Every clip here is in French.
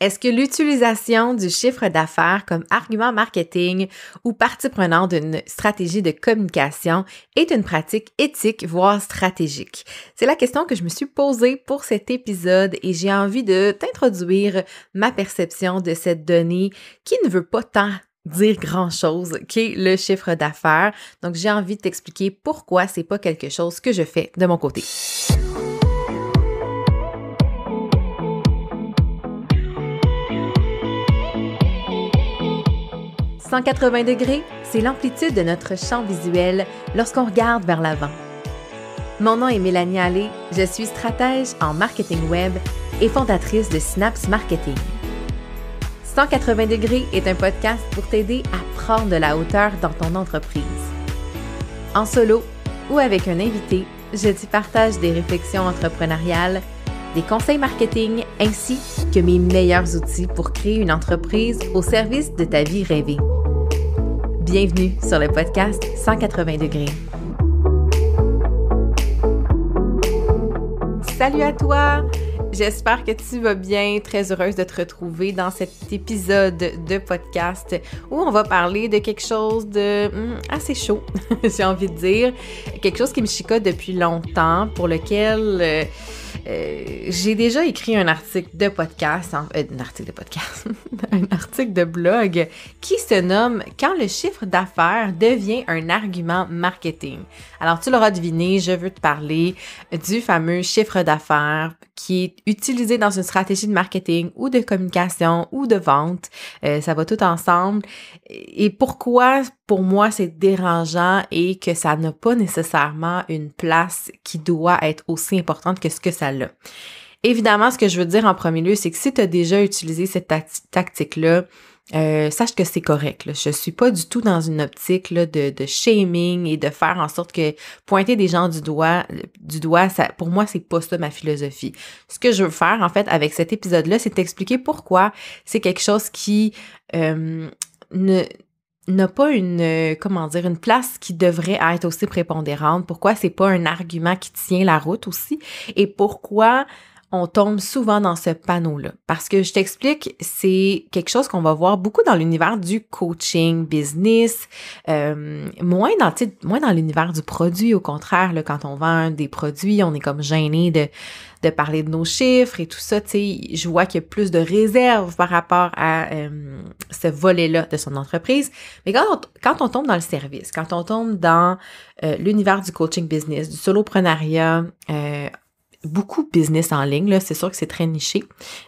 Est-ce que l'utilisation du chiffre d'affaires comme argument marketing ou partie prenante d'une stratégie de communication est une pratique éthique, voire stratégique? C'est la question que je me suis posée pour cet épisode et j'ai envie de t'introduire ma perception de cette donnée qui ne veut pas tant dire grand chose qu'est le chiffre d'affaires. Donc, j'ai envie de t'expliquer pourquoi c'est pas quelque chose que je fais de mon côté. 180 degrés, c'est l'amplitude de notre champ visuel lorsqu'on regarde vers l'avant. Mon nom est Mélanie Allé, je suis stratège en marketing web et fondatrice de Synapse Marketing. 180 degrés est un podcast pour t'aider à prendre de la hauteur dans ton entreprise. En solo ou avec un invité, je t'y partage des réflexions entrepreneuriales, des conseils marketing ainsi que mes meilleurs outils pour créer une entreprise au service de ta vie rêvée. Bienvenue sur le podcast 180 degrés. Salut à toi! J'espère que tu vas bien, très heureuse de te retrouver dans cet épisode de podcast où on va parler de quelque chose de hum, assez chaud, j'ai envie de dire, quelque chose qui me chicote depuis longtemps, pour lequel... Euh, euh, j'ai déjà écrit un article de podcast, en, euh, un article de podcast, un article de blog qui se nomme Quand le chiffre d'affaires devient un argument marketing. Alors tu l'auras deviné, je veux te parler du fameux chiffre d'affaires qui est utilisé dans une stratégie de marketing ou de communication ou de vente. Euh, ça va tout ensemble. Et pourquoi pour moi c'est dérangeant et que ça n'a pas nécessairement une place qui doit être aussi importante que ce que ça Évidemment, ce que je veux dire en premier lieu, c'est que si tu as déjà utilisé cette tactique-là, euh, sache que c'est correct. Je suis pas du tout dans une optique là, de, shaming et de faire en sorte que pointer des gens du doigt, euh, du doigt, ça, pour moi, c'est pas ça ma philosophie. Ce que je veux faire, en fait, avec cet épisode-là, c'est t'expliquer pourquoi c'est quelque chose qui euh, ne n'a pas une euh, comment dire une place qui devrait être aussi prépondérante Pourquoi c'est pas un argument qui tient la route aussi Et pourquoi on tombe souvent dans ce panneau-là. Parce que je t'explique, c'est quelque chose qu'on va voir beaucoup dans l'univers du coaching, business, euh, moins dans, moins dans l'univers du produit. Au contraire, quand on vend des produits, on est comme gêné de, de parler de nos chiffres et tout ça. Je vois qu'il y a plus de réserves par rapport à euh, ce volet-là de son entreprise. Mais quand on, quand on tombe dans le service, quand on tombe dans euh, l'univers du coaching business, du soloprenariat, beaucoup business en ligne. C'est sûr que c'est très niché,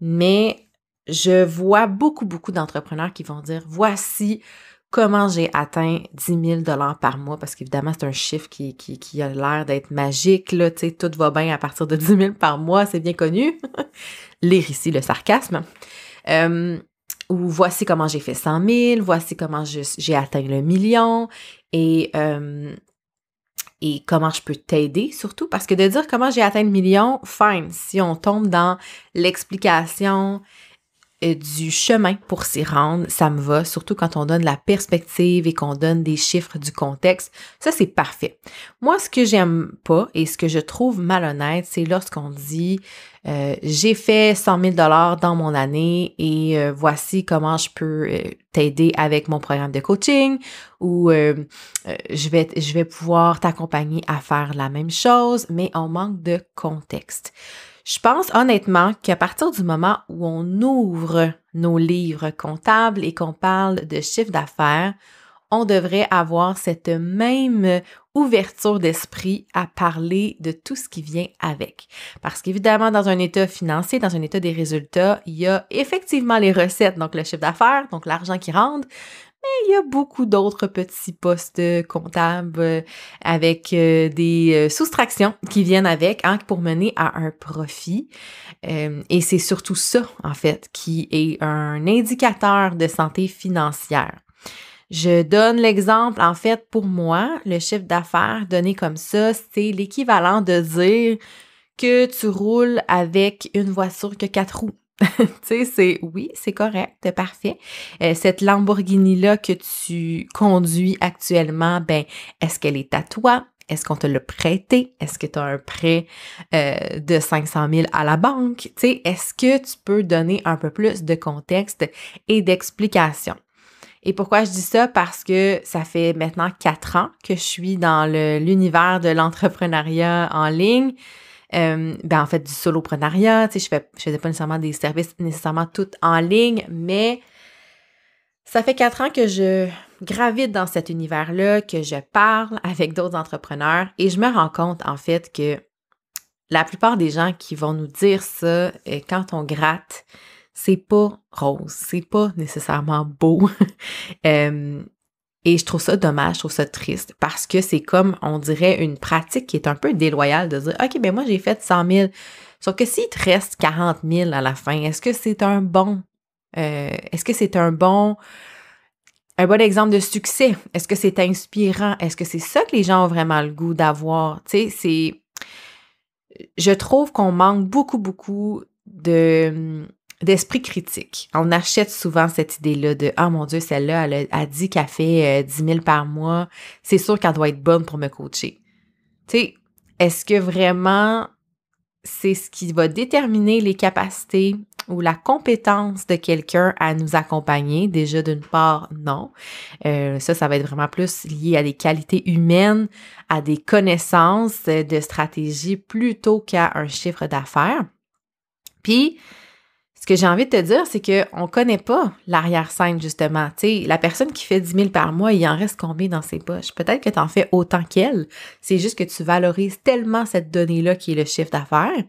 mais je vois beaucoup, beaucoup d'entrepreneurs qui vont dire voici comment j'ai atteint 10 000 par mois, parce qu'évidemment, c'est un chiffre qui, a l'air d'être magique, là, tu sais, tout va bien à partir de 10 000 par mois, c'est bien connu. Lire ici le sarcasme. ou voici comment j'ai fait 100 000, voici comment j'ai atteint le million. Et et comment je peux t'aider surtout. Parce que de dire comment j'ai atteint le million, fine. Si on tombe dans l'explication, euh, du chemin pour s'y rendre, ça me va, surtout quand on donne la perspective et qu'on donne des chiffres du contexte. Ça, c'est parfait. Moi, ce que j'aime pas et ce que je trouve malhonnête, c'est lorsqu'on dit euh, j'ai fait 100 000 dollars dans mon année et euh, voici comment je peux t'aider avec mon programme de coaching ou je vais je vais pouvoir t'accompagner à faire la même chose, mais on manque de contexte. Je pense honnêtement qu'à partir du moment où on ouvre nos livres comptables et qu'on parle de chiffre d'affaires, on devrait avoir cette même ouverture d'esprit à parler de tout ce qui vient avec. Parce qu'évidemment, dans un état financier, dans un état des résultats, il y a effectivement les recettes, donc le chiffre d'affaires, donc l'argent qui rentre, mais il y a beaucoup d'autres petits postes euh, comptables euh, avec euh, des soustractions qui viennent avec hein, pour mener à un profit. et c'est surtout ça, en fait, qui est un indicateur de santé financière. Je donne l'exemple, en fait, pour moi, le chiffre d'affaires donné comme ça, c'est l'équivalent de dire que tu roules avec une voiture que quatre roues. tu sais, c'est oui, c'est correct, parfait. Euh, cette Lamborghini-là que tu conduis actuellement, ben, est-ce qu'elle est à toi? Est-ce qu'on te l'a prêté? Est-ce que tu as un prêt euh, de 500 000 à la banque? Tu sais, est-ce que tu peux donner un peu plus de contexte et d'explication? Et pourquoi je dis ça? Parce que ça fait maintenant quatre ans que je suis dans l'univers de l'entrepreneuriat en ligne. Euh, ben en fait du soloprenariat, tu sais, je, fais, je faisais pas nécessairement des services nécessairement tout en ligne, mais ça fait quatre ans que je gravite dans cet univers-là, que je parle avec d'autres entrepreneurs et je me rends compte en fait que la plupart des gens qui vont nous dire ça euh, quand on gratte, c'est pas rose, c'est pas nécessairement beau. Euh, et je trouve ça dommage, je trouve ça triste parce que c'est comme, on dirait, une pratique qui est un peu déloyale de dire, OK, ben moi j'ai fait 100 000. Sauf que s'il te reste 40 000 à la fin, est-ce que c'est un bon, euh, est-ce que c'est un bon, un bon exemple de succès? Est-ce que c'est inspirant? Est-ce que c'est ça que les gens ont vraiment le goût d'avoir? Tu sais, c'est, je trouve qu'on manque beaucoup, beaucoup de, d'esprit critique. On achète souvent cette idée-là de Ah mon Dieu, celle-là, elle a dit qu'elle fait 10 euh, 000 par mois, c'est sûr qu'elle doit être bonne pour me coacher. Tu sais, est-ce que vraiment c'est ce qui va déterminer les capacités ou la compétence de quelqu'un à nous accompagner. Déjà, d'une part, non. Euh, ça, ça va être vraiment plus lié à des qualités humaines, à des connaissances euh, de stratégie plutôt qu'à un chiffre d'affaires. Puis, ce que j'ai envie de te dire, c'est qu'on ne connaît pas l'arrière-scène, justement. sais, la personne qui fait 10 000 par mois, il en reste combien dans ses poches? Peut-être que tu en fais autant qu'elle. C'est juste que tu valorises tellement cette donnée-là qui est le chiffre d'affaires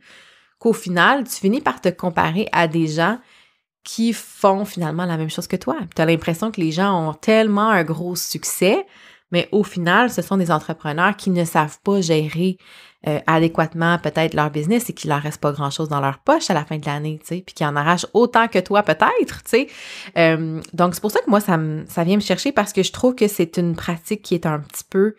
qu'au final, tu finis par te comparer à des gens qui font finalement la même chose que toi. Tu as l'impression que les gens ont tellement un gros succès, mais au final, ce sont des entrepreneurs qui ne savent pas gérer euh, adéquatement peut-être leur business et qu'il leur reste pas grand-chose dans leur poche à la fin de l'année, tu sais, puis qu'ils en arrachent autant que toi peut-être, tu sais. Euh, donc c'est pour ça que moi ça, ça vient me chercher parce que je trouve que c'est une pratique qui est un petit peu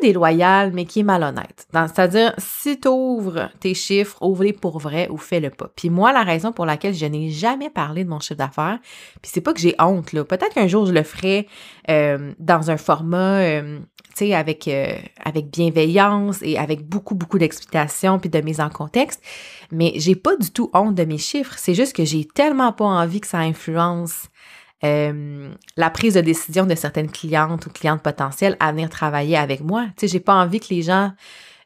pas déloyal, mais qui est malhonnête. C'est-à-dire, si tu ouvres tes chiffres, ouvre-les pour vrai ou fais-le pas. Puis moi, la raison pour laquelle je n'ai jamais parlé de mon chiffre d'affaires, puis c'est pas que j'ai honte, là. Peut-être qu'un jour, je le ferai euh, dans un format, euh, tu sais, avec, euh, avec bienveillance et avec beaucoup, beaucoup d'explications puis de mise en contexte. Mais j'ai pas du tout honte de mes chiffres. C'est juste que j'ai tellement pas envie que ça influence euh, la prise de décision de certaines clientes ou clientes potentielles à venir travailler avec moi. Tu sais, j'ai pas envie que les gens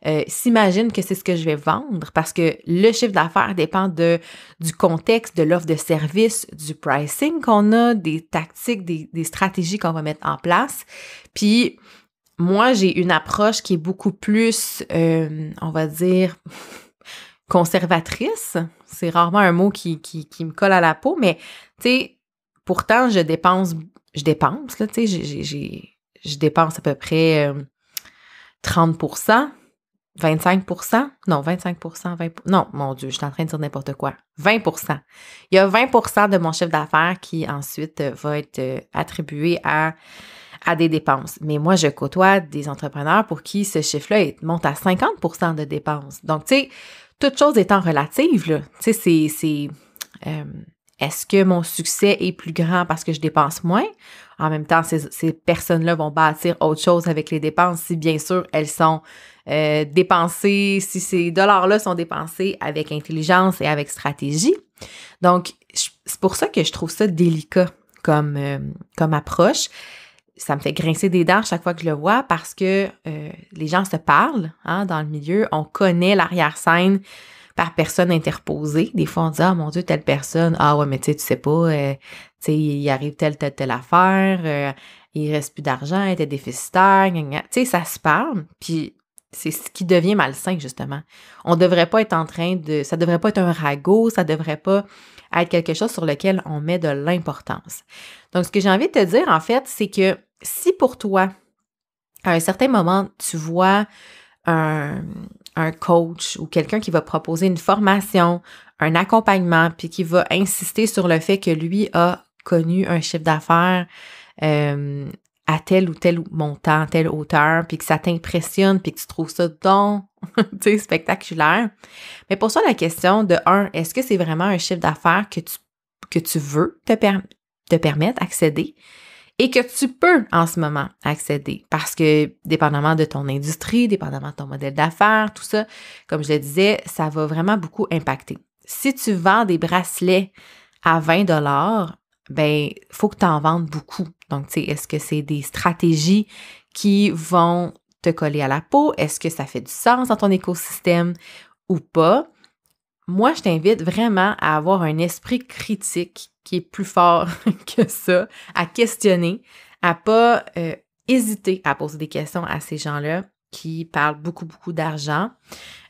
euh, s'imaginent que c'est ce que je vais vendre parce que le chiffre d'affaires dépend de, du contexte, de l'offre de service, du pricing qu'on a, des tactiques, des, des stratégies qu'on va mettre en place. Puis, moi, j'ai une approche qui est beaucoup plus, euh, on va dire, conservatrice. C'est rarement un mot qui, qui, qui me colle à la peau, mais tu sais, Pourtant, je dépense, je dépense, là, tu sais, je dépense à peu près 30 euh, 25 Non, 25 20 Non, mon Dieu, je suis en train de dire n'importe quoi. 20 Il y a 20 de mon chiffre d'affaires qui ensuite euh, va être euh, attribué à, à des dépenses. Mais moi, je côtoie des entrepreneurs pour qui ce chiffre-là monte à 50 de dépenses. Donc, tu sais, toute chose étant relative, là, tu sais, c'est. Est-ce que mon succès est plus grand parce que je dépense moins? En même temps, ces, personnes-là vont bâtir autre chose avec les dépenses si bien sûr elles sont euh, dépensées, si ces dollars-là sont dépensés avec intelligence et avec stratégie. Donc, c'est pour ça que je trouve ça délicat comme, euh, comme approche. Ça me fait grincer des dents chaque fois que je le vois parce que euh, les gens se parlent hein, dans le milieu, on connaît l'arrière-scène par personne interposée. Des fois, on dit, ah, mon Dieu, telle personne, ah, ouais, mais tu sais, tu sais pas, euh, tu sais, il arrive telle, telle, telle affaire, euh, il reste plus d'argent, il était déficitaire, tu sais, ça se parle, puis c'est ce qui devient malsain, justement. On devrait pas être en train de, ça devrait pas être un ragot, ça devrait pas être quelque chose sur lequel on met de l'importance. Donc, ce que j'ai envie de te dire, en fait, c'est que si pour toi, à un certain moment, tu vois un, un coach ou quelqu'un qui va proposer une formation, un accompagnement, puis qui va insister sur le fait que lui a connu un chiffre d'affaires euh, à tel ou tel montant, telle hauteur, puis que ça t'impressionne, puis que tu trouves ça donc spectaculaire. Mais pour ça, la question de un, est-ce que c'est vraiment un chiffre d'affaires que tu, que tu veux te permettre d'accéder? et que tu peux en ce moment accéder parce que dépendamment de ton industrie, dépendamment de ton modèle d'affaires, tout ça, comme je le disais, ça va vraiment beaucoup impacter. Si tu vends des bracelets à 20 dollars, ben faut que tu en vendes beaucoup. Donc tu sais, est-ce que c'est des stratégies qui vont te coller à la peau Est-ce que ça fait du sens dans ton écosystème ou pas moi, je t'invite vraiment à avoir un esprit critique qui est plus fort que ça, à questionner, à pas euh, hésiter à poser des questions à ces gens-là qui parlent beaucoup, beaucoup d'argent.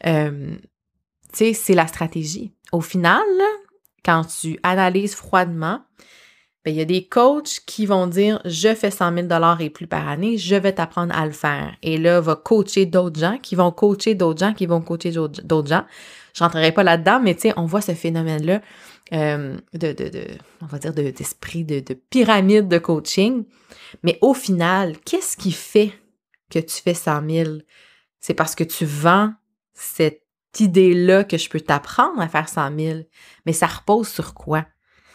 Euh, tu sais, c'est la stratégie. Au final, quand tu analyses froidement, ben, il y a des coachs qui vont dire je fais 100 000 dollars et plus par année, je vais t'apprendre à le faire. Et là, va coacher d'autres gens qui vont coacher d'autres gens qui vont coacher d'autres gens. Je rentrerai pas là-dedans, mais tu sais, on voit ce phénomène-là euh, de, de, on va dire, d'esprit de, de, de pyramide de coaching. Mais au final, qu'est-ce qui fait que tu fais 100 000 C'est parce que tu vends cette idée-là que je peux t'apprendre à faire 100 000, mais ça repose sur quoi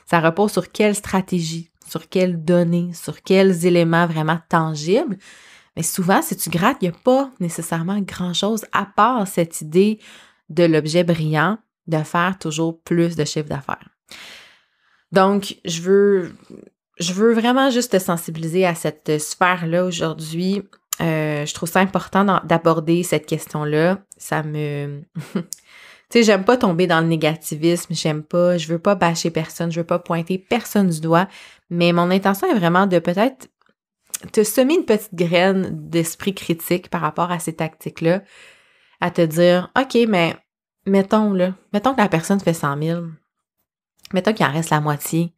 ça repose sur quelle stratégie, sur quelles données, sur quels éléments vraiment tangibles. Mais souvent, si tu grattes, il n'y a pas nécessairement grand-chose à part cette idée de l'objet brillant de faire toujours plus de chiffre d'affaires. Donc, je veux, je veux vraiment juste te sensibiliser à cette sphère-là aujourd'hui. Euh, je trouve ça important d'aborder cette question-là. Ça me, Tu sais, j'aime pas tomber dans le négativisme, j'aime pas, je veux pas bâcher personne, je veux pas pointer personne du doigt, mais mon intention est vraiment de peut-être te semer une petite graine d'esprit critique par rapport à ces tactiques-là, à te dire, OK, mais mettons, là, mettons que la personne fait 100 000, mettons qu'il en reste la moitié.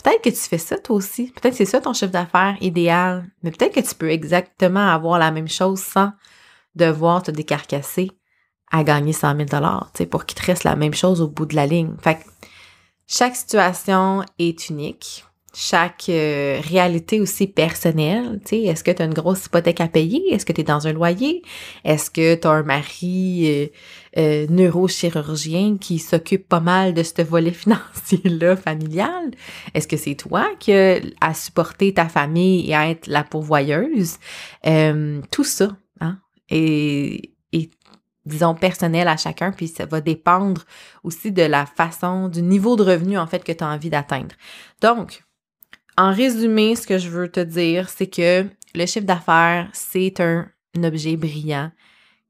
Peut-être que tu fais ça toi aussi. Peut-être que c'est ça ton chiffre d'affaires idéal. Mais peut-être que tu peux exactement avoir la même chose sans devoir te décarcasser à gagner 100 000 dollars, pour qu'il te reste la même chose au bout de la ligne. Fait chaque situation est unique. Chaque euh, réalité aussi personnelle, tu sais, est-ce que tu as une grosse hypothèque à payer? Est-ce que tu es dans un loyer? Est-ce que tu as un mari euh, euh, neurochirurgien qui s'occupe pas mal de ce volet financier-là familial? Est-ce que c'est toi qui as supporté ta famille et à être la pourvoyeuse? tout ça, hein? Et disons, personnel à chacun, puis ça va dépendre aussi de la façon, du niveau de revenu, en fait, que tu as envie d'atteindre. Donc, en résumé, ce que je veux te dire, c'est que le chiffre d'affaires, c'est un objet brillant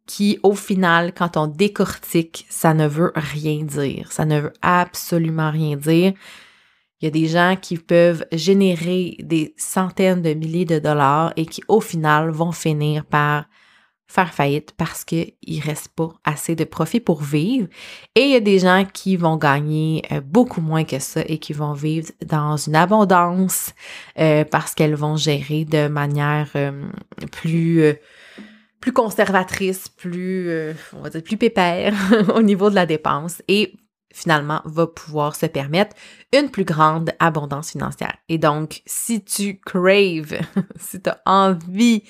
qui, au final, quand on décortique, ça ne veut rien dire. Ça ne veut absolument rien dire. Il y a des gens qui peuvent générer des centaines de milliers de dollars et qui, au final, vont finir par faire faillite parce qu'il ne reste pas assez de profit pour vivre. Et il y a des gens qui vont gagner euh, beaucoup moins que ça et qui vont vivre dans une abondance euh, parce qu'elles vont gérer de manière euh, plus... plus conservatrice, plus, on va dire, plus pépère au niveau de la dépense et finalement va pouvoir se permettre une plus grande abondance financière. Et donc, si tu craves, si tu as envie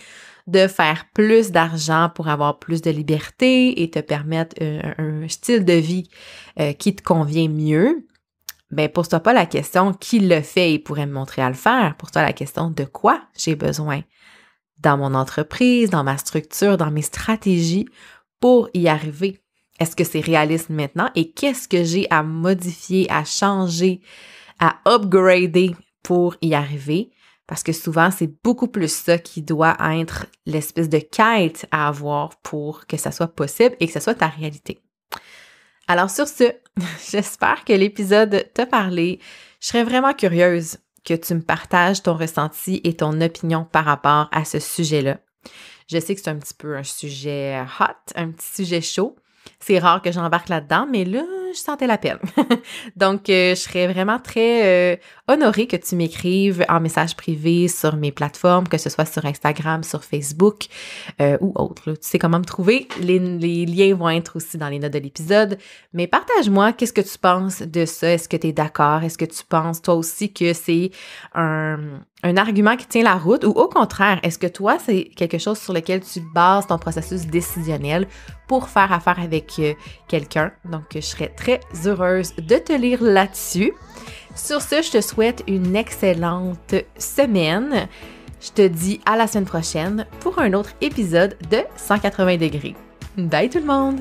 de faire plus d'argent pour avoir plus de liberté et te permettre euh, un, style de vie euh, qui te convient mieux, Mais ben, pour toi pas la question qui le fait et pourrait me montrer à le faire. Pour toi la question de quoi j'ai besoin dans mon entreprise, dans ma structure, dans mes stratégies pour y arriver. Est-ce que c'est réaliste maintenant et qu'est-ce que j'ai à modifier, à changer, à upgrader pour y arriver? Parce que souvent, c'est beaucoup plus ça qui doit être l'espèce de quête à avoir pour que ça soit possible et que ça soit ta réalité. Alors sur ce, j'espère que l'épisode t'a parlé. Je serais vraiment curieuse que tu me partages ton ressenti et ton opinion par rapport à ce sujet-là. Je sais que c'est un petit peu un sujet hot, un petit sujet chaud. C'est rare que j'embarque là-dedans, mais là, je sentais la peine. Donc, euh, je serais vraiment très euh, honorée que tu m'écrives en message privé sur mes plateformes, que ce soit sur Instagram, sur Facebook euh, ou autre. Tu sais comment me trouver. les, liens vont être aussi dans les notes de l'épisode. Mais partage-moi, qu'est-ce que tu penses de ça? Est-ce que tu es d'accord? Est-ce que tu penses toi aussi que c'est un, un argument qui tient la route ou au contraire, est-ce que toi, c'est quelque chose sur lequel tu bases ton processus décisionnel pour faire affaire avec euh, quelqu'un? Donc, je serais très heureuse de te lire là-dessus. Sur ce, je te souhaite une excellente semaine. Je te dis à la semaine prochaine pour un autre épisode de 180 degrés. Bye tout le monde!